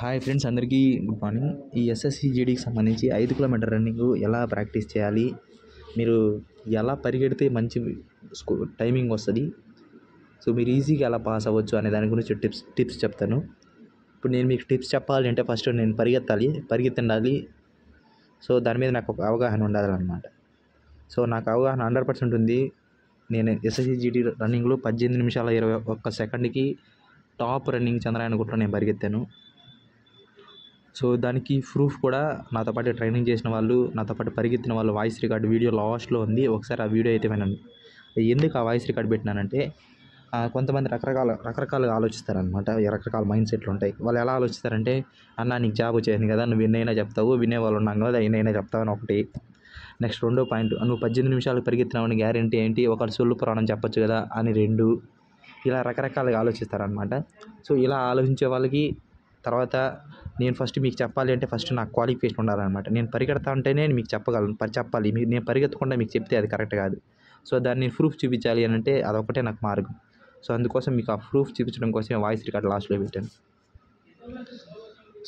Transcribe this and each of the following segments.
hi friends అందరికీ good morning ఈ SSC జీడీకి సంబంధించి ఐదు కిలోమీటర్ రన్నింగ్ ఎలా ప్రాక్టీస్ చేయాలి మీరు ఎలా పరిగెడితే మంచి స్కూ టైమింగ్ వస్తుంది సో మీరు ఈజీగా ఎలా పాస్ అవ్వచ్చు అనే దాని గురించి టిప్స్ టిప్స్ చెప్తాను ఇప్పుడు నేను మీకు టిప్స్ చెప్పాలి అంటే ఫస్ట్ నేను పరిగెత్తాలి పరిగెత్తండాలి సో దాని మీద నాకు ఒక అవగాహన ఉండాలన్నమాట సో నాకు అవగాహన హండ్రెడ్ పర్సెంట్ ఉంది నేను ఎస్ఎస్సి జీడీ రన్నింగ్లో పద్దెనిమిది నిమిషాల ఇరవై ఒక్క సెకండ్కి టాప్ రన్నింగ్ చంద్రయాన్ గుట్ట నేను పరిగెత్తాను సో దానికి ప్రూఫ్ కూడా నాతో పాటు ట్రైనింగ్ చేసిన వాళ్ళు నాతో పాటు పరిగెత్తిన వాళ్ళు వాయిస్ రికార్డ్ వీడియో లాస్ట్లో ఉంది ఒకసారి ఆ వీడియో అయితే వినండి ఎందుకు ఆ వాయిస్ రికార్డ్ పెట్టినానంటే కొంతమంది రకరకాల రకరకాలుగా ఆలోచిస్తారనమాట రకరకాల మైండ్ సెట్లు ఉంటాయి వాళ్ళు ఎలా ఆలోచిస్తారంటే అన్న నీకు జాబ్ వచ్చేది కదా నువ్వు ఎన్నైనా చెప్తావు వాళ్ళు ఉన్నాం కదా ఎన్నైనా అని ఒకటి నెక్స్ట్ రెండో పాయింట్ నువ్వు పద్దెనిమిది నిమిషాలు పరిగెత్తినావని గ్యారంటీ ఏంటి ఒక సొల్లు పురాణం చెప్పొచ్చు కదా అని రెండు ఇలా రకరకాలుగా ఆలోచిస్తారనమాట సో ఇలా ఆలోచించే వాళ్ళకి తర్వాత నేను ఫస్ట్ మీకు చెప్పాలి అంటే ఫస్ట్ నాకు క్వాలిఫికేషన్ ఉండాలన్నమాట నేను పరిగెడతా ఉంటేనే మీకు చెప్పగలను పరి చెప్పాలి మీరు నేను పరిగెత్తకుండా మీకు చెప్తే అది కరెక్ట్ కాదు సో దాన్ని నేను ప్రూఫ్ చూపించాలి అని అంటే అదొకటే నాకు మార్గం సో అందుకోసం మీకు ఆ ప్రూఫ్ చూపించడం కోసం వాయిస్ రికార్డ్ లాస్ట్లో పెట్టాను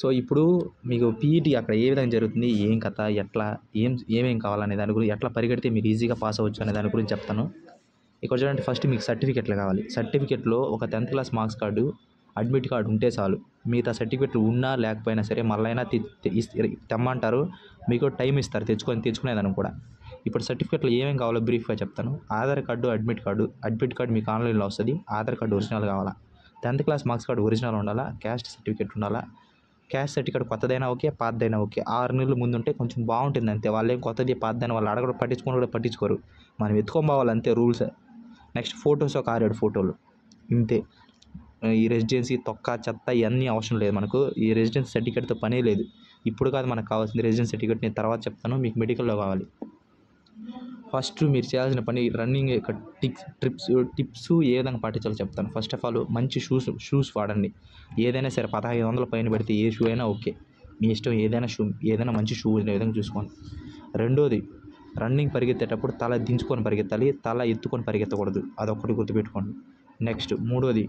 సో ఇప్పుడు మీకు పీఈటీ అక్కడ ఏ విధంగా జరుగుతుంది ఏం కథ ఎట్లా ఏం ఏమేం కావాలనే దాని గురించి ఎట్లా పరిగెడితే మీరు ఈజీగా పాస్ అవ్వచ్చు అనే దాని గురించి చెప్తాను ఇక్కడ చూడండి ఫస్ట్ మీకు సర్టిఫికెట్లు కావాలి సర్టిఫికెట్లో ఒక tenth class marks card admit card ఉంటే చాలు మిగతా సర్టిఫికెట్లు ఉన్నా లేకపోయినా సరే మళ్ళైనా తెమ్మంటారు మీకు టైం ఇస్తారు తెచ్చుకొని తెచ్చుకునేదానికి కూడా ఇప్పుడు సర్టిఫికెట్లు ఏమేమి కావాలో బ్రీఫ్గా చెప్తాను Aadhaar card admit card admit card మీకు ఆన్లైన్లో వస్తుంది ఆధార్ కార్డు ఒరిజినల్ కావాలా tenth class marks card original ఉండాలా క్యాస్ట్ సర్టిఫికేట్ ఉండాలా క్యాస్ట్ సర్టిఫికేట్ కొత్తదైనా ఓకే పాతదైనా ఓకే ఆరు నెలలు ఉంటే కొంచెం బాగుంటుంది అంతే వాళ్ళు ఏం కొత్తది పాతదైనా వాళ్ళు అడగడం పట్టించుకొని కూడా పట్టించుకోరు మనం ఎత్తుకొని పోవాలంతే రూల్స్ నెక్స్ట్ ఫొటోస్ ఒక ఆరేడు ఫోటోలు ఇంతే ఈ రెసిడెన్సీ తొక్క చెత్త ఇవన్నీ అవసరం లేదు మనకు ఈ రెసిడెన్స్ సర్టిఫికేట్తో పనే లేదు ఇప్పుడు కాదు మనకు కావాల్సింది రెసిడెన్స్ సర్టిఫికేట్ నేను తర్వాత చెప్తాను మీకు మెడికల్లో కావాలి ఫస్ట్ మీరు చేయాల్సిన పని రన్నింగ్ యొక్క టిప్స్ ట్రిప్స్ టిప్స్ ఏ విధంగా పాటించాలో చెప్తాను ఫస్ట్ ఆఫ్ ఆల్ మంచి షూస్ షూస్ వాడండి ఏదైనా సరే పదహైదు వందల పైన పెడితే ఏ షూ అయినా ఓకే మీ ఇష్టం ఏదైనా షూ ఏదైనా మంచి షూ ఏ విధంగా చూసుకోండి రెండోది రన్నింగ్ పరిగెత్తేటప్పుడు తల దించుకొని పరిగెత్తాలి తల ఎత్తుకొని పరిగెత్తకూడదు అదొకటి గుర్తుపెట్టుకోండి నెక్స్ట్ మూడోది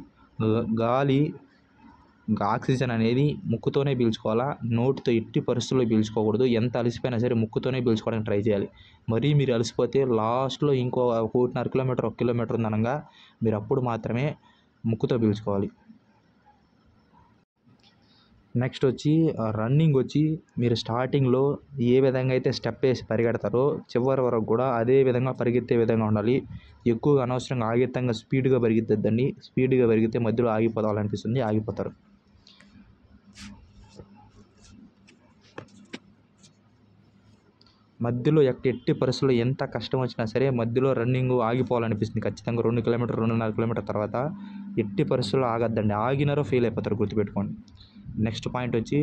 గాలి ఆక్సిజన్ అనేది ముక్కుతోనే పీల్చుకోవాలా నోటితో ఎట్టి పరిస్థితుల్లో పీల్చుకోకూడదు ఎంత అలసిపోయినా సరే ముక్కుతోనే పీల్చుకోవడానికి ట్రై చేయాలి మరీ మీరు అలసిపోతే లాస్ట్లో ఇంకో ఒకటిన్నర కిలోమీటర్ ఒక కిలోమీటర్ ఉందనగా మీరు అప్పుడు మాత్రమే ముక్కుతో పీల్చుకోవాలి నెక్స్ట్ వచ్చి రన్నింగ్ వచ్చి మీరు స్టార్టింగ్లో ఏ విధంగా అయితే స్టెప్ వేసి పరిగెడతారో చివరి వరకు కూడా అదే విధంగా పరిగెత్తే విధంగా ఉండాలి ఎక్కువగా అనవసరంగా ఆగితంగా స్పీడ్గా పరిగెత్తద్దండి స్పీడ్గా పరిగితే మధ్యలో ఆగిపోవాలనిపిస్తుంది ఆగిపోతారు మధ్యలో ఎట్టి పరిస్థితుల్లో ఎంత కష్టం వచ్చినా సరే మధ్యలో రన్నింగ్ ఆగిపోవాలనిపిస్తుంది ఖచ్చితంగా రెండు కిలోమీటర్ రెండున్నర కిలోమీటర్ తర్వాత ఎట్టి పరిస్థితుల్లో ఆగద్దండి ఆగినారో ఫెయిల్ అయిపోతారు గుర్తుపెట్టుకోండి నెక్స్ట్ పాయింట్ వచ్చి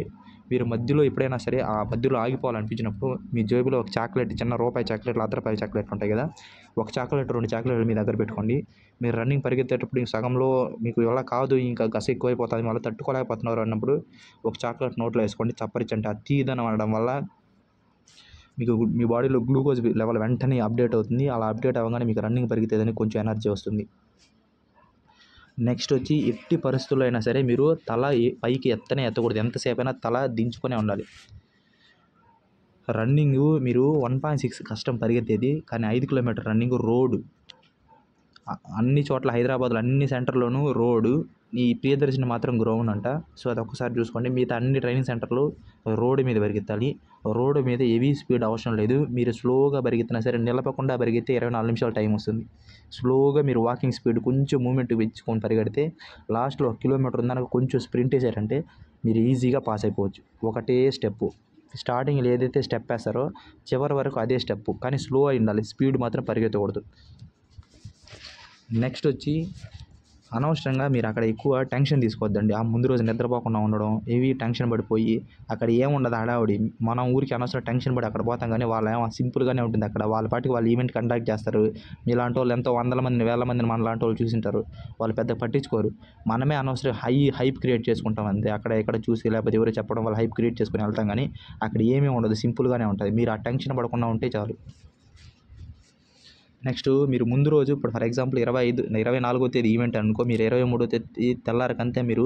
మీరు మధ్యలో ఎప్పుడైనా సరే ఆ మధ్యలో ఆగిపోవాలనిపించినప్పుడు మీ జేబులో ఒక చాక్లెట్ చిన్న రూపాయి చాక్లెట్లు అర్ధ రూపాయి చాక్లెట్లు ఉంటాయి కదా ఒక చాక్లెట్ రెండు చాక్లెట్లు మీ దగ్గర పెట్టుకోండి మీరు రన్నింగ్ పరిగెత్తేటప్పుడు సగంలో మీకు ఎలా కాదు ఇంకా గస ఎక్కువైపోతుంది మళ్ళీ తట్టుకోలేకపోతున్నారు అన్నప్పుడు ఒక చాక్లెట్ నోట్లో వేసుకోండి చప్పరిచంటే అతి ఇదనం అనడం వల్ల మీకు మీ బాడీలో గ్లూకోజ్ లెవెల్ వెంటనే అప్డేట్ అవుతుంది అలా అప్డేట్ అవ్వగానే మీకు రన్నింగ్ పరిగెత్తేదని కొంచెం ఎనర్జీ వస్తుంది నెక్స్ట్ వచ్చి ఎట్టి పరిస్థితుల్లో అయినా సరే మీరు తల పైకి ఎత్తనే ఎత్తకూడదు ఎంతసేపు అయినా తల దించుకునే ఉండాలి రన్నింగ్ మీరు వన్ పాయింట్ సిక్స్ కష్టం పరిగెత్తేది కానీ ఐదు కిలోమీటర్ రన్నింగ్ రోడ్ అన్ని చోట్ల హైదరాబాద్లో అన్ని సెంటర్లోనూ రోడ్డు ఈ ప్రియదర్శిని మాత్రం గ్రౌండ్ అంట సో అది ఒక్కసారి చూసుకోండి మిగతా అన్ని ట్రైనింగ్ సెంటర్లు రోడ్డు మీద పరిగెత్తాలి రోడ్డు మీద హెవీ స్పీడ్ అవసరం లేదు మీరు స్లోగా పరిగెత్తినా సరే నిలపకుండా పరిగెత్తే ఇరవై నాలుగు నిమిషాలు టైం వస్తుంది స్లోగా మీరు వాకింగ్ స్పీడ్ కొంచెం మూమెంట్ పెంచుకొని పరిగెడితే లాస్ట్లో ఒక కిలోమీటర్ ఉందనక కొంచెం స్ప్రింట్ వేసారంటే మీరు ఈజీగా పాస్ అయిపోవచ్చు ఒకటే స్టెప్పు స్టార్టింగ్లో ఏదైతే స్టెప్ వేస్తారో చివరి వరకు అదే స్టెప్ కానీ స్లో అయి ఉండాలి స్పీడ్ మాత్రం పరిగెత్తకూడదు నెక్స్ట్ వచ్చి అనవసరంగా మీరు అక్కడ ఎక్కువ టెన్షన్ తీసుకోవద్దండి ఆ ముందు రోజు నిద్రపోకుండా ఉండడం ఏవి టెన్షన్ పడిపోయి అక్కడ ఏముండదు హడావుడి మనం ఊరికి అనవసరం టెన్షన్ పడి అక్కడ పోతాం కానీ వాళ్ళు ఏమో సింపుల్గానే ఉంటుంది అక్కడ వాళ్ళ పాటికి వాళ్ళు ఈవెంట్ కండక్ట్ చేస్తారు మీలాంటి వాళ్ళు ఎంతో వందల మందిని వేల మందిని మన లాంటి వాళ్ళు చూసింటారు వాళ్ళు పెద్ద పట్టించుకోరు మనమే అనవసరం హై హైప్ క్రియేట్ చేసుకుంటాం అంతే అక్కడ ఎక్కడ చూసి లేకపోతే ఎవరు చెప్పడం వాళ్ళు హైప్ క్రియేట్ చేసుకుని వెళ్తాం కానీ అక్కడ ఏమీ ఉండదు సింపుల్గానే ఉంటుంది మీరు ఆ టెన్షన్ పడకుండా ఉంటే చాలు నెక్స్ట్ మీరు ముందు రోజు ఇప్పుడు ఫర్ ఎగ్జాంపుల్ ఇరవై ఐదు ఇరవై నాలుగో తేదీ ఈవెంట్ అనుకో మీరు ఇరవై మూడో తేదీ తెల్లారకంతే మీరు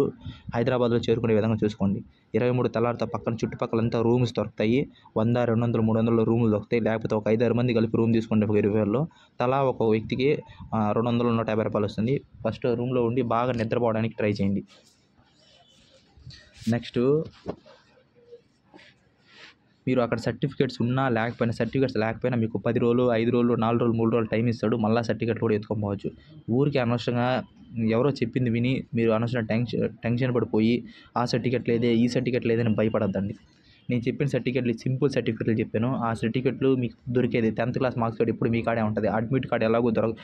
హైదరాబాద్లో చేరుకునే విధంగా చూసుకోండి ఇరవై మూడు తెల్లారితో పక్కన చుట్టుపక్కలంతా రూమ్స్ దొరుకుతాయి వంద రెండు వందలు మూడు వందల రూములు దొరుకుతాయి లేకపోతే ఒక ఐదారు మంది కలిపి రూమ్ తీసుకుంటే ఒక ఇరవై వేలలో తలా ఒక వ్యక్తికి రెండు వందల నూట యాభై రూపాయలు వస్తుంది ఫస్ట్ రూమ్లో ఉండి బాగా నిద్రపోవడానికి ట్రై చేయండి నెక్స్ట్ మీరు అక్కడ సర్టిఫికేట్స్ ఉన్నా లేకపోయినా సర్టిఫికేట్స్ లేకపోయినా మీకు పది రోజులు ఐదు రోజులు నాలుగు రోజులు మూడు రోజులు టైం ఇస్తాడు మళ్ళీ సర్టిఫికేట్ కూడా ఎత్తుకోపోవచ్చు ఊరికి అనవసరంగా ఎవరో చెప్పింది విని మీరు అనవసరం టెన్షన్ టెన్షన్ పడిపోయి ఆ సర్టిఫికేట్ లేదే ఈ సర్టిఫికేట్ లేదని భయపడద్దండి నేను చెప్పిన సర్టిఫికెట్లు సింపుల్ సర్టిఫికెట్లు చెప్పాను ఆ సర్టిఫికెట్లు మీకు దొరికేది టెన్త్ క్లాస్ మార్క్స్ కార్డు ఇప్పుడు మీ కాడే ఉంటుంది అడ్మిట్ కార్డు ఎలాగో దొరక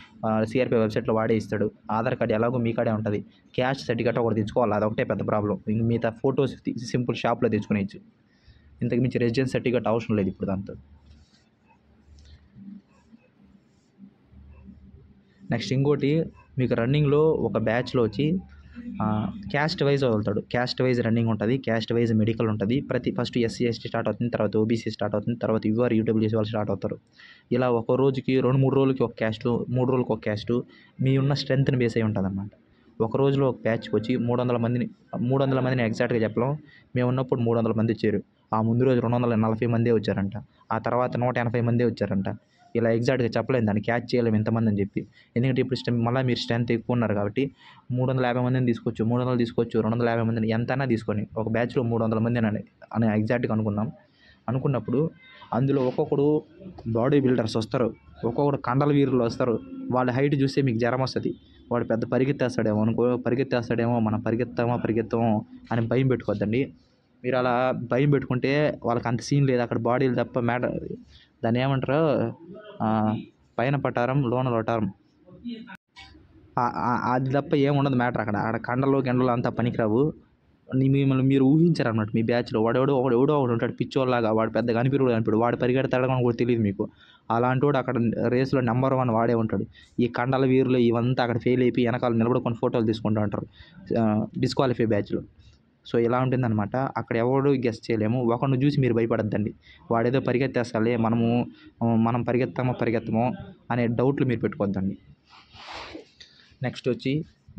సిఆర్పీ వెబ్సైట్లో వాడే ఇస్తాడు ఆధార్ కార్డు ఎలాగో మీ కాడే ఉంటుంది క్యాష్ సర్టిఫికెట్ ఒకటి తెచ్చుకోవాలి అదొకటే పెద్ద ప్రాబ్లం మిగతా ఫొటోస్ సింపుల్ షాప్లో తెచ్చుకునేచ్చు ఇంతకు మించి రెసిడెన్స్ సర్టిఫికేట్ అవసరం లేదు ఇప్పుడు దాంతో నెక్స్ట్ ఇంకోటి మీకు రన్నింగ్లో ఒక బ్యాచ్లో వచ్చి క్యాస్ట్ వైజ్ వదులుతాడు క్యాస్ట్ వైజ్ రన్నింగ్ ఉంటుంది క్యాస్ట్ వైజ్ మెడికల్ ఉంటుంది ప్రతి ఫస్ట్ ఎస్సీ ఎస్టీ స్టార్ట్ అవుతుంది తర్వాత ఓబీసీ స్టార్ట్ అవుతుంది తర్వాత యూఆర్ యూడబ్ల్యూసీ వాళ్ళు స్టార్ట్ అవుతారు ఇలా ఒక రోజుకి రెండు మూడు రోజులకి ఒక క్యాస్ట్ మూడు రోజులకి ఒక క్యాస్ట్ మీ ఉన్న స్ట్రెంత్ని బేస్ అయి ఉంటుంది అన్నమాట ఒక రోజులో ఒక బ్యాచ్కి వచ్చి మూడు వందల మందిని మూడు వందల మందిని ఎగ్జాక్ట్గా చెప్పలేం మేము ఉన్నప్పుడు మూడు వందల మంది వచ్చారు ఆ ముందు రోజు రెండు వందల నలభై మందే వచ్చారంట ఆ తర్వాత నూట ఎనభై మందే వచ్చారంట ఇలా ఎగ్జాక్ట్గా చెప్పలేము దాన్ని క్యాచ్ చేయలేము ఎంతమంది అని చెప్పి ఎందుకంటే ఇప్పుడు మళ్ళీ మీరు స్ట్రెంత్ ఎక్కువ ఉన్నారు కాబట్టి మూడు వందల యాభై మందిని తీసుకోవచ్చు మూడు వందలు తీసుకోవచ్చు రెండు వందల యాభై మందిని ఎంతైనా తీసుకొని ఒక బ్యాచ్లో మూడు వందల మంది అని అని ఎగ్జాక్ట్గా అనుకున్నాం అనుకున్నప్పుడు అందులో ఒక్కొక్కడు బాడీ బిల్డర్స్ వస్తారు ఒక్కొక్కడు కండల వీరులు వస్తారు వాళ్ళ హైట్ చూస్తే మీకు జ్వరం వస్తుంది వాడు పెద్ద పరిగెత్తేస్తాడేమో అనుకో పరిగెత్తేస్తాడేమో మనం పరిగెత్తామా పరిగెత్తామో అని భయం పెట్టుకోద్దండి మీరు అలా భయం పెట్టుకుంటే వాళ్ళకి అంత సీన్ లేదు అక్కడ బాడీలు తప్ప మ్యాటర్ దాన్ని ఏమంటారు పైన పట్టారం లోన లొట్టారం అది తప్ప ఏముండదు మ్యాటర్ అక్కడ అక్కడ కండలు గెండలు అంతా పనికిరావు మిమ్మల్ని మీరు ఊహించారు అన్నమాట మీ బ్యాచ్లో వాడెవడో ఒకడు ఎవడో ఒకడు ఉంటాడు పిచ్చోళ్ళలాగా వాడు పెద్ద కనిపిడు కనిపిడు వాడు పరిగెడతాడు అని కూడా తెలియదు మీకు అలాంటి వాడు అక్కడ రేసులో నెంబర్ వన్ వాడే ఉంటాడు ఈ కండల వీరులు ఇవంతా అక్కడ ఫెయిల్ అయిపోయి వెనకాల నిలబడుకొని ఫోటోలు తీసుకుంటూ ఉంటారు డిస్క్వాలిఫై బ్యాచ్లో సో ఇలా ఉంటుందన్నమాట అక్కడ ఎవడు గెస్ చేయలేము ఒకడిని చూసి మీరు భయపడద్దండి వాడేదో పరిగెత్తేస్తాలే మనము మనం పరిగెత్తామో పరిగెత్తమో అనే డౌట్లు మీరు పెట్టుకోవద్దండి నెక్స్ట్ వచ్చి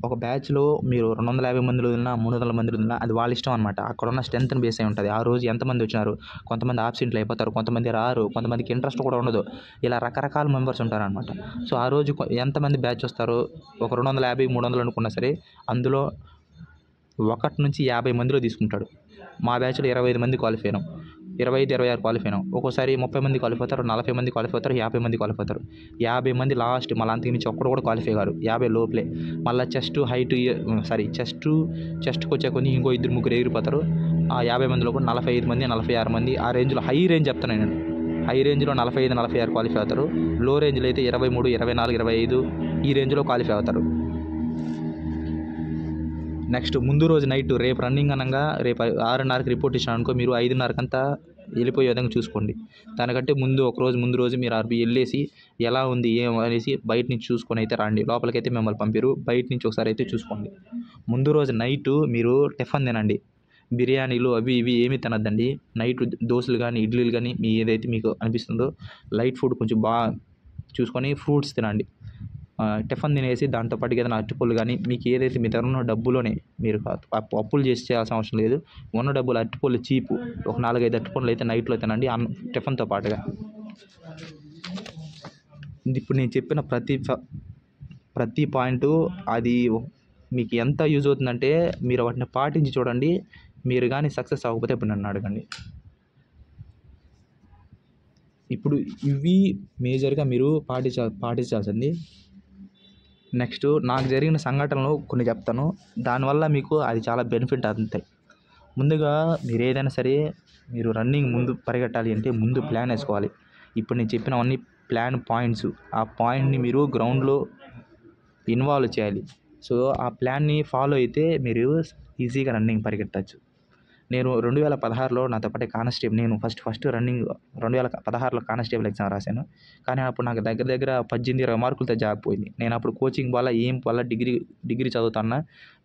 ఒక బ్యాచ్లో మీరు రెండు వందల యాభై మందిలో ఉన్నా మూడు వందల మందిలో ఉన్నా అది వాళ్ళ ఇష్టం అనమాట అక్కడ ఉన్న స్ట్రెంత్ని బేస్ అయి ఉంటుంది ఆ రోజు ఎంతమంది వచ్చినారు కొంతమంది ఆబ్సెంట్లు అయిపోతారు కొంతమంది రారు కొంతమందికి ఇంట్రెస్ట్ కూడా ఉండదు ఇలా రకరకాల మెంబర్స్ ఉంటారనమాట సో ఆ రోజు ఎంతమంది బ్యాచ్ వస్తారు ఒక రెండు వందల యాభై మూడు వందలు అనుకున్నా సరే అందులో ఒకటి నుంచి యాభై మందిలో తీసుకుంటాడు మా బ్యాచ్లో ఇరవై ఐదు మంది క్వాలిఫై అయినాం ఇరవై ఐదు ఇరవై ఆరు క్వాలిఫై అయినాం ఒకసారి ముప్పై మంది క్వాలిఫై అవుతారు నలభై మంది క్వాలిఫై అవుతారు యాభై మంది క్వాలిఫై అవుతారు యాభై మంది లాస్ట్ మళ్ళీ అంతకు మించి ఒక్కడు కూడా క్వాలిఫై కారు యాభై లోపలే మళ్ళీ చెస్ట్ హైట్ సారీ చెస్ట్ చెస్ట్కి వచ్చే కొన్ని ఇంకో ఇద్దరు ముగ్గురు ఎగిరిపోతారు ఆ యాభై మందిలో కూడా నలభై ఐదు మంది నలభై ఆరు మంది ఆ రేంజ్లో హై రేంజ్ చెప్తాను నేను హై రేంజ్లో నలభై ఐదు నలభై ఆరు క్వాలిఫై అవుతారు లో రేంజ్లో అయితే ఇరవై మూడు ఇరవై నాలుగు ఇరవై ఐదు ఈ రేంజ్లో క్వాలిఫై అవుతారు నెక్స్ట్ ముందు రోజు నైట్ రేపు రన్నింగ్ అనగా రేపు ఆరున్నరకి రిపోర్ట్ ఇచ్చాను అనుకో మీరు ఐదున్నరకంతా వెళ్ళిపోయే విధంగా చూసుకోండి దానికంటే ముందు ఒక రోజు ముందు రోజు మీరు ఆర్బీ వెళ్ళేసి ఎలా ఉంది ఏం అనేసి బయట నుంచి చూసుకొని అయితే రండి లోపలికైతే మిమ్మల్ని పంపిరు బయట నుంచి ఒకసారి అయితే చూసుకోండి ముందు రోజు నైట్ మీరు టిఫన్ తినండి బిర్యానీలు అవి ఇవి ఏమీ తినద్దండి నైట్ దోశలు కానీ ఇడ్లీలు కానీ మీ ఏదైతే మీకు అనిపిస్తుందో లైట్ ఫుడ్ కొంచెం బాగా చూసుకొని ఫ్రూట్స్ తినండి టిఫన్ తినేసి దాంతోపాటుగా ఏదైనా అరటిపళ్ళు కానీ మీకు ఏదైతే మీ దగ్గర ఉన్న డబ్బులోనే మీరు అప్పులు చేసి చేయాల్సిన అవసరం లేదు ఉన్న డబ్బులు అరటిపళ్ళు చీపు ఒక నాలుగైదు అరటిపళ్ళు అయితే నైట్లో తినండి అన్న టిఫన్తో పాటుగా ఇప్పుడు నేను చెప్పిన ప్రతి ప్రతి పాయింట్ అది మీకు ఎంత యూజ్ అవుతుందంటే మీరు వాటిని పాటించి చూడండి మీరు కానీ సక్సెస్ అవ్వకపోతే ఇప్పుడు నన్ను అడగండి ఇప్పుడు ఇవి మేజర్గా మీరు పాటించా పాటించాల్సింది నెక్స్ట్ నాకు జరిగిన సంఘటనలు కొన్ని చెప్తాను దానివల్ల మీకు అది చాలా బెనిఫిట్ అంతే ముందుగా మీరు ఏదైనా సరే మీరు రన్నింగ్ ముందు పరిగెట్టాలి అంటే ముందు ప్లాన్ వేసుకోవాలి ఇప్పుడు నేను చెప్పినవన్నీ ప్లాన్ పాయింట్స్ ఆ పాయింట్ని మీరు గ్రౌండ్లో ఇన్వాల్వ్ చేయాలి సో ఆ ప్లాన్ని ఫాలో అయితే మీరు ఈజీగా రన్నింగ్ పరిగెత్తచ్చు నేను రెండు వేల పదహారులో నాతో పాటు కానిస్టేబుల్ నేను ఫస్ట్ ఫస్ట్ రన్నింగ్ రెండు వేల పదహారులో కానిస్టేబుల్ ఎగ్జామ్ రాశాను కానీ అప్పుడు నాకు దగ్గర దగ్గర పద్దెనిమిది ఇరవై మార్కులతో జాబ్ పోయింది నేను అప్పుడు కోచింగ్ వల్ల ఏం వల్ల డిగ్రీ డిగ్రీ చదువుతున్నా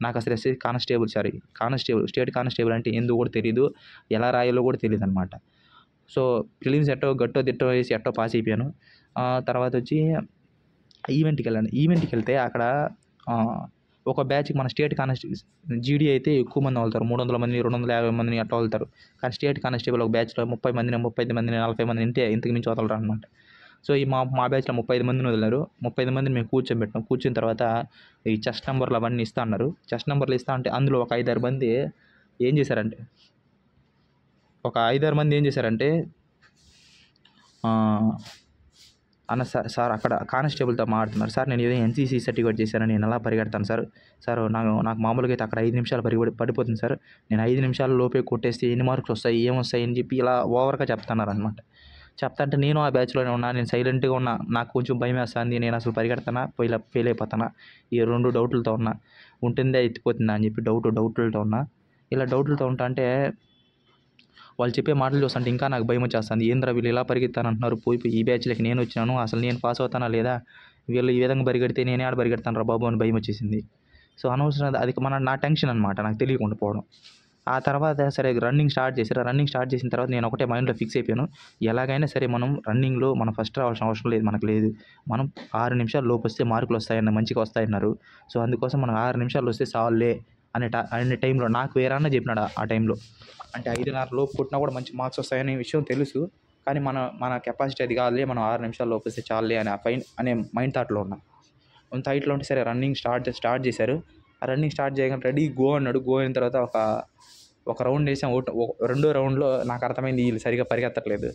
నాకు అసలు SC constable sorry constable state constable అంటే ఎందుకు కూడా తెలియదు ఎలా రాయాలో కూడా తెలియదు అనమాట సో ప్రిలిమ్స్ ఎట్టో గట్టో దిట్టో వేసి ఎట్టో పాస్ అయిపోయాను తర్వాత వచ్చి ఈవెంట్కి వెళ్ళాను ఈవెంట్కి వెళ్తే అక్కడ ఒక బ్యాచ్కి మన స్టేట్ కానిస్టేబుల్ జీడీ అయితే ఎక్కువ మంది వెళ్తారు మూడు వందల మంది రెండు వందల యాభై మందిని అట్లా వెళ్తారు కానీ స్టేట్ కానిస్టేబుల్ ఒక బ్యాచ్లో ముప్పై మందిని ముప్పై ఐదు మందిని నలభై మంది ఇంతే ఇంతకు మించి వదలరు అనమాట సో ఈ మా మా బ్యాచ్లో ముప్పై ఐదు మందిని వదిలారు ముప్పై ఐదు మందిని మేము కూర్చోబెట్టాం కూర్చున్న తర్వాత ఈ చెస్ట్ నెంబర్లు అవన్నీ ఇస్తా అన్నారు చెస్ట్ నెంబర్లు ఇస్తా అంటే అందులో ఒక ఐదారు మంది ఏం చేశారంటే ఒక ఐదారు మంది ఏం చేశారంటే అన్న సార్ సార్ అక్కడ కానిస్టేబుల్తో మాట్లాడుతున్నారు సార్ నేను ఏదో ఎన్సీసీ సర్టిఫికేట్ చేశాను నేను ఎలా పరిగెడతాను సార్ సార్ నాకు నాకు మామూలుగా అయితే అక్కడ ఐదు నిమిషాలు పరిగెడి పడిపోతుంది సార్ నేను ఐదు నిమిషాలు లోపే కొట్టేస్తే ఎన్ని మార్కులు వస్తాయి వస్తాయి అని చెప్పి ఇలా ఓవర్గా చెప్తున్నారు అనమాట చెప్తా అంటే నేను ఆ బ్యాచ్లోనే ఉన్నా నేను సైలెంట్గా ఉన్నా నాకు కొంచెం భయం వేస్తుంది నేను అసలు పరిగెడతానా ఫెయిల్ ఫెయిల్ అయిపోతానా ఈ రెండు డౌట్లతో ఉన్నా ఉంటుందే ఎత్తిపోతుందా అని చెప్పి డౌట్ డౌట్లతో ఉన్నా ఇలా డౌట్లతో ఉంటా అంటే వాళ్ళు చెప్పే మాటలు చూస్తుంటే ఇంకా నాకు భయం వచ్చేస్తుంది ఏంద్రా వీళ్ళు ఇలా పరిగెత్తానంటున్నారు అంటున్నారు పోయి ఈ బ్యాచ్లకి నేను వచ్చినాను అసలు నేను పాస్ అవుతానా లేదా వీళ్ళు ఈ విధంగా పరిగెడితే నేనే ఆడ పరిగెడతాను రా బాబు అని భయం వచ్చేసింది సో అనవసరం అది మన నా టెన్షన్ అనమాట నాకు తెలియకుండా పోవడం ఆ తర్వాత సరే రన్నింగ్ స్టార్ట్ చేశారు రన్నింగ్ స్టార్ట్ చేసిన తర్వాత నేను ఒకటే మైండ్లో ఫిక్స్ అయిపోయాను ఎలాగైనా సరే మనం రన్నింగ్లో మనం ఫస్ట్ రావాల్సిన అవసరం లేదు మనకు లేదు మనం ఆరు నిమిషాలు లోపు వస్తే మార్కులు వస్తాయన్న మంచిగా వస్తాయన్నారు సో అందుకోసం మనం ఆరు నిమిషాలు వస్తే చాలులే అనే అనే టైంలో నాకు వేరన్నా చెప్పినాడు ఆ టైంలో అంటే ఐదున్నర లోపు కొట్టినా కూడా మంచి మార్క్స్ వస్తాయనే విషయం తెలుసు కానీ మన మన కెపాసిటీ అది కాదులే మనం ఆరు నిమిషాలు లోపేస్తే చాలే అని ఆ పైన అనే మైండ్ థాట్లో ఉన్నా కొంత హైట్లో ఉంటే సరే రన్నింగ్ స్టార్ట్ స్టార్ట్ చేశారు ఆ రన్నింగ్ స్టార్ట్ చేయగానే రెడీ గో అన్నాడు గో అయిన తర్వాత ఒక ఒక రౌండ్ వేసాం రెండో రౌండ్లో నాకు అర్థమైంది వీళ్ళు సరిగా పరిగెత్తట్లేదు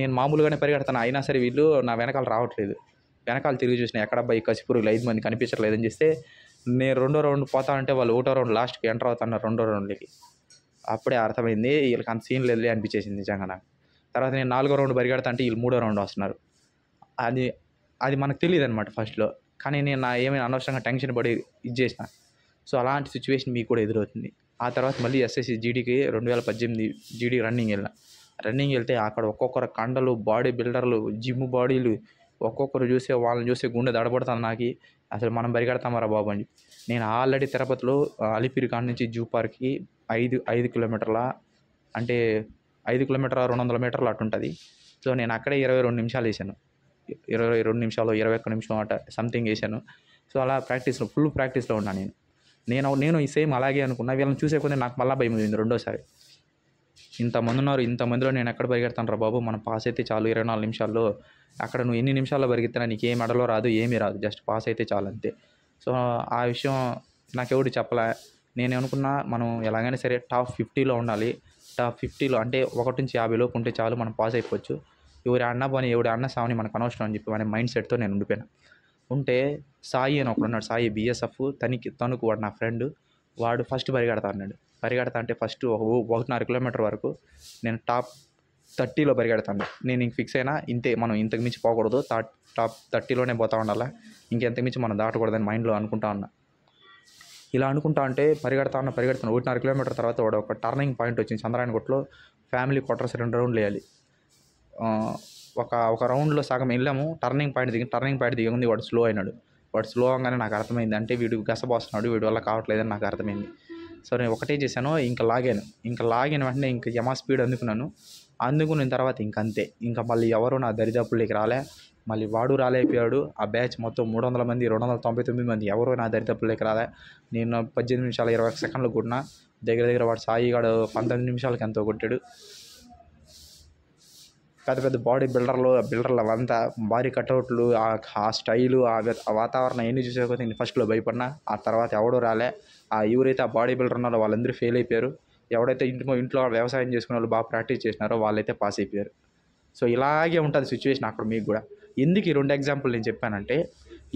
నేను మామూలుగానే పరిగెడతాను అయినా సరే వీళ్ళు నా వెనకాల రావట్లేదు వెనకాల తిరిగి చూసిన ఎక్కడబ్బా ఈ కసిపురుగులు ఐదు మంది కనిపించట్లేదని చేస్తే నేను రెండో రౌండ్ పోతా అంటే వాళ్ళు ఒకటో రౌండ్ లాస్ట్కి ఎంటర్ అవుతాను రెండో రౌండ్కి అప్పుడే అర్థమైంది వీళ్ళకి అంత సీన్ వెళ్ళి అనిపించేసింది నిజంగా నాకు తర్వాత నేను నాలుగో రౌండ్ పరిగెడతా అంటే వీళ్ళు మూడో రౌండ్ వస్తున్నారు అది అది మనకు తెలియదు అనమాట ఫస్ట్లో కానీ నేను నా ఏమైనా అనవసరంగా టెన్షన్ పడి ఇది చేసిన సో అలాంటి సిచ్యువేషన్ మీకు కూడా ఎదురవుతుంది ఆ తర్వాత మళ్ళీ ఎస్ఎస్సి జీడీకి రెండు వేల పద్దెనిమిది జీడీ రన్నింగ్ వెళ్ళిన రన్నింగ్ వెళ్తే అక్కడ ఒక్కొక్కరు కండలు బాడీ బిల్డర్లు జిమ్ బాడీలు ఒక్కొక్కరు చూసే వాళ్ళని చూసే గుండె దడబడుతుంది నాకు అసలు మనం బరిగెడతామరా బాబు అని నేను ఆల్రెడీ తిరుపతిలో అలిపిరి కాడ నుంచి జూ పార్క్కి ఐదు ఐదు కిలోమీటర్ల అంటే ఐదు కిలోమీటర్ల రెండు వందల మీటర్లు అటు ఉంటుంది సో నేను అక్కడే ఇరవై రెండు నిమిషాలు వేసాను ఇరవై రెండు నిమిషాలు ఇరవై ఒక్క నిమిషం అట సంథింగ్ వేసాను సో అలా ప్రాక్టీస్లో ఫుల్ ప్రాక్టీస్లో ఉన్నాను నేను నేను నేను ఈ సేమ్ అలాగే అనుకున్నా వీళ్ళని చూసే నాకు మళ్ళీ భయం ఉంది రెండోసారి ఇంతమంది ఉన్నారు ఇంతమందిలో నేను ఎక్కడ పరిగెడతాను రా బాబు మనం పాస్ అయితే చాలు ఇరవై నాలుగు నిమిషాల్లో అక్కడ నువ్వు ఎన్ని నిమిషాల్లో పరిగెత్తినా నీకు ఏ మెడలో రాదు ఏమీ రాదు జస్ట్ పాస్ అయితే చాలు అంతే సో ఆ విషయం నాకెవడు చెప్పలే నేను అనుకున్నా మనం ఎలాగైనా సరే టాప్ ఫిఫ్టీలో ఉండాలి టాప్ ఫిఫ్టీలో అంటే ఒకటి నుంచి యాభై లోపు ఉంటే చాలు మనం పాస్ అయిపోవచ్చు ఎవరి అన్న పోనీ ఎవడి అన్న సావుని మనకు అనవసరం అని చెప్పి మన మైండ్ సెట్తో నేను ఉండిపోయాను ఉంటే సాయి అని ఒకడు ఉన్నాడు సాయి బీఎస్ఎఫ్ తనకి తణుకు వాడు నా ఫ్రెండ్ వాడు ఫస్ట్ పరిగెడతా అన్నాడు పరిగెడతా అంటే ఫస్ట్ ఒక ఒకటిన్నర కిలోమీటర్ వరకు నేను టాప్ థర్టీలో పరిగెడతాను నేను ఇంక ఫిక్స్ అయినా ఇంతే మనం ఇంతకు మించి పోకూడదు టాప్ టాప్ థర్టీలోనే పోతా ఉండాలా ఇంకెంతకు మించి మనం దాటకూడదని మైండ్లో అనుకుంటా ఉన్నా ఇలా అనుకుంటా అంటే పరిగెడతా ఉన్నా పరిగెడతాను ఒకటిన్నర కిలోమీటర్ తర్వాత వాడు ఒక టర్నింగ్ పాయింట్ వచ్చింది చంద్రాయణగుట్లో ఫ్యామిలీ క్వార్టర్స్ రెండు రౌండ్లు వేయాలి ఒక ఒక రౌండ్లో సగం వెళ్ళాము టర్నింగ్ పాయింట్ దిగి టర్నింగ్ పాయింట్ దిగి ఉంది వాడు స్లో అయినాడు వాడు స్లో అవగానే నాకు అర్థమైంది అంటే వీడు గసపోస్తున్నాడు వీడి వల్ల కావట్లేదని నాకు అర్థమైంది సో నేను ఒకటే చేశాను ఇంకా లాగాను ఇంకా లాగిన వెంటనే ఇంకా యమా స్పీడ్ అందుకున్నాను అందుకున్న తర్వాత ఇంక అంతే ఇంకా మళ్ళీ ఎవరు నా దరిదాపుల్లోకి రాలే మళ్ళీ వాడు రాలేపోయాడు ఆ బ్యాచ్ మొత్తం మూడు వందల మంది రెండు వందల తొంభై తొమ్మిది మంది ఎవరు నా దరిదాపుల్లోకి రాలే నేను పద్దెనిమిది నిమిషాలు ఇరవై సెకండ్లు కొట్టిన దగ్గర దగ్గర వాడు సాయిగాడు పంతొమ్మిది నిమిషాలకి ఎంతో కొట్టాడు పెద్ద పెద్ద బాడీ బిల్డర్లు బిల్డర్ల వంత భారీ కటౌట్లు ఆ స్టైలు ఆ వాతావరణం అవన్నీ చూసే నేను ఫస్ట్లో భయపడినా ఆ తర్వాత ఎవడూ రాలే ఆ ఎవరైతే ఆ బాడీ బిల్డర్ ఉన్నారో వాళ్ళందరూ ఫెయిల్ అయిపోయారు ఎవడైతే ఇంట్లో ఇంట్లో వ్యవసాయం చేసుకునే వాళ్ళు బాగా ప్రాక్టీస్ చేసినారో వాళ్ళైతే పాస్ అయిపోయారు సో ఇలాగే ఉంటుంది సిచ్యువేషన్ అక్కడ మీకు కూడా ఎందుకు ఈ రెండు ఎగ్జాంపుల్ నేను చెప్పానంటే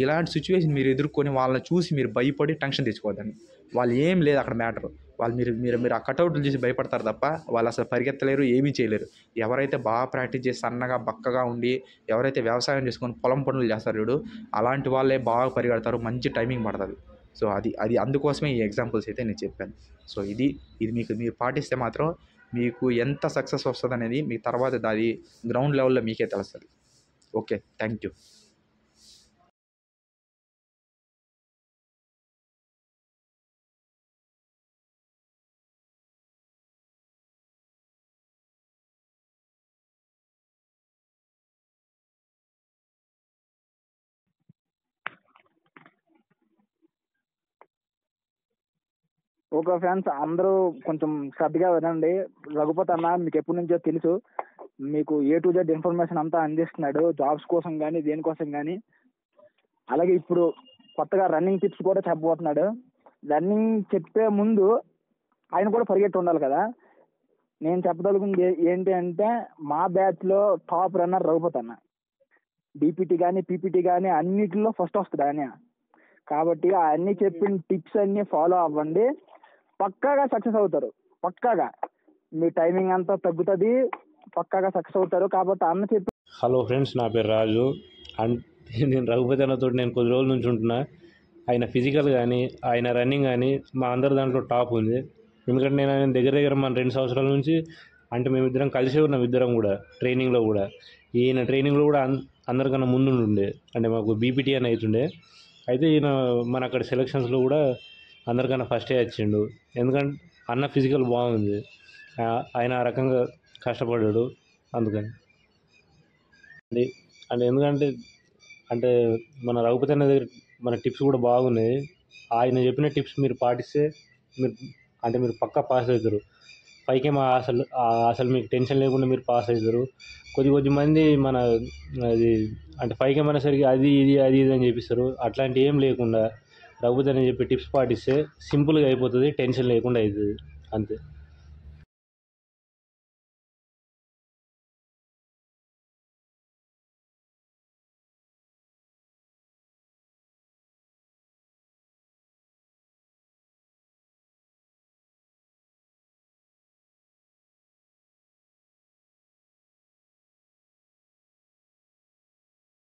ఇలాంటి సిచ్యువేషన్ మీరు ఎదుర్కొని వాళ్ళని చూసి మీరు భయపడి టెన్షన్ తెచ్చుకోవద్దండి వాళ్ళు ఏం లేదు అక్కడ మ్యాటర్ వాళ్ళు మీరు మీరు మీరు ఆ కటౌట్లు చేసి భయపడతారు తప్ప వాళ్ళు అసలు పరిగెత్తలేరు ఏమీ చేయలేరు ఎవరైతే బాగా ప్రాక్టీస్ చేసి సన్నగా బక్కగా ఉండి ఎవరైతే వ్యవసాయం చేసుకొని పొలం పనులు చేస్తారు చూడు అలాంటి వాళ్ళే బాగా పరిగెడతారు మంచి టైమింగ్ పడుతుంది సో అది అది అందుకోసమే ఈ ఎగ్జాంపుల్స్ అయితే నేను చెప్పాను సో ఇది ఇది మీకు మీరు పాటిస్తే మాత్రం మీకు ఎంత సక్సెస్ వస్తుంది అనేది మీ తర్వాత అది గ్రౌండ్ లెవెల్లో మీకే తెలుస్తుంది okay thank you okay fans అందరూ కొంచెం శ్రద్ధగా వినండి రఘుపతి అన్న మీకు ఎప్పటి నుంచో తెలుసు మీకు ఏ టు జెడ్ ఇన్ఫర్మేషన్ అంతా అందిస్తున్నాడు జాబ్స్ కోసం కానీ దేనికోసం కానీ అలాగే ఇప్పుడు కొత్తగా రన్నింగ్ టిప్స్ కూడా చెప్పబోతున్నాడు రన్నింగ్ చెప్పే ముందు ఆయన కూడా పరిగెట్టి ఉండాలి కదా నేను చెప్పదలుగుంది ఏంటి అంటే మా బ్యాచ్లో టాప్ రన్నర్ రఘుపతి అన్న డిపిటీ కానీ పీపీటీ కానీ అన్నిటిలో ఫస్ట్ వస్తుంది ఆయన కాబట్టి అన్ని చెప్పిన టిప్స్ అన్ని ఫాలో అవ్వండి పక్కాగా సక్సెస్ అవుతారు పక్కాగా మీ టైమింగ్ అంతా తగ్గుతుంది పక్కాగా సక్సెస్ అవుతారు కాబట్టి అన్న చెప్పి హలో ఫ్రెండ్స్ నా పేరు రాజు అంటే నేను రఘుపతి అన్నతో నేను కొద్ది రోజుల నుంచి ఉంటున్నా ఆయన ఫిజికల్ కానీ ఆయన రన్నింగ్ కానీ మా అందరి దాంట్లో టాప్ ఉంది ఎందుకంటే నేను ఆయన దగ్గర దగ్గర మన రెండు సంవత్సరాల నుంచి అంటే మేమిద్దరం కలిసే ఉన్నాం ఇద్దరం కూడా ట్రైనింగ్లో కూడా ఈయన ట్రైనింగ్లో కూడా అందరికన్నా ముందుండే అంటే మాకు బీపీటీ అని అవుతుండే అయితే ఈయన మన అక్కడ సెలక్షన్స్లో కూడా అందరికన్నా ఫస్టే వచ్చిండు ఎందుకంటే అన్న ఫిజికల్ బాగుంది ఆయన ఆ రకంగా కష్టపడ్డాడు అందుకని అండి అండ్ ఎందుకంటే అంటే మన రఘుపతి అన్న దగ్గర మన టిప్స్ కూడా బాగున్నాయి ఆయన చెప్పిన టిప్స్ మీరు పాటిస్తే మీరు అంటే మీరు పక్కా పాస్ అవుతారు పైకే మా అసలు అసలు మీకు టెన్షన్ లేకుండా మీరు పాస్ అవుతారు కొద్ది కొద్ది మంది మన అది అంటే పైకి సరికి అది ఇది అది ఇది అని చెప్పిస్తారు అట్లాంటి ఏం లేకుండా రఘుపతి అని చెప్పి టిప్స్ పాటిస్తే సింపుల్గా అయిపోతుంది టెన్షన్ లేకుండా అవుతుంది అంతే